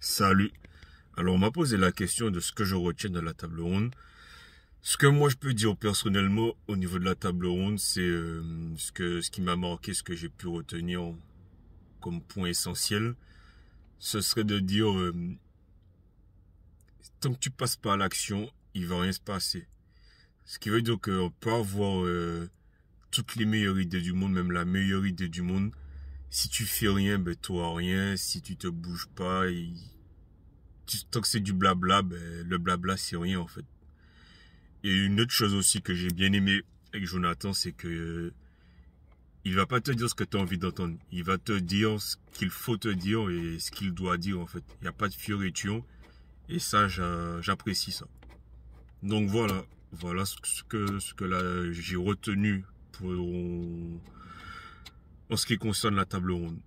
Salut. Alors on m'a posé la question de ce que je retiens de la table ronde. Ce que moi je peux dire personnellement au niveau de la table ronde, c'est euh, ce que ce qui m'a marqué, ce que j'ai pu retenir comme point essentiel, ce serait de dire euh, tant que tu passes pas à l'action, il va rien se passer. Ce qui veut dire qu'on peut avoir euh, toutes les meilleures idées du monde, même la meilleure idée du monde, si tu fais rien, ben toi rien. Si tu te bouges pas, tant que c'est du blabla, ben, le blabla c'est rien en fait. Et une autre chose aussi que j'ai bien aimé avec Jonathan, c'est que il va pas te dire ce que tu as envie d'entendre. Il va te dire ce qu'il faut te dire et ce qu'il doit dire en fait. Il n'y a pas de fioritures et ça j'apprécie ça. Donc voilà, voilà ce que ce que là j'ai retenu pour en ce qui concerne la table ronde.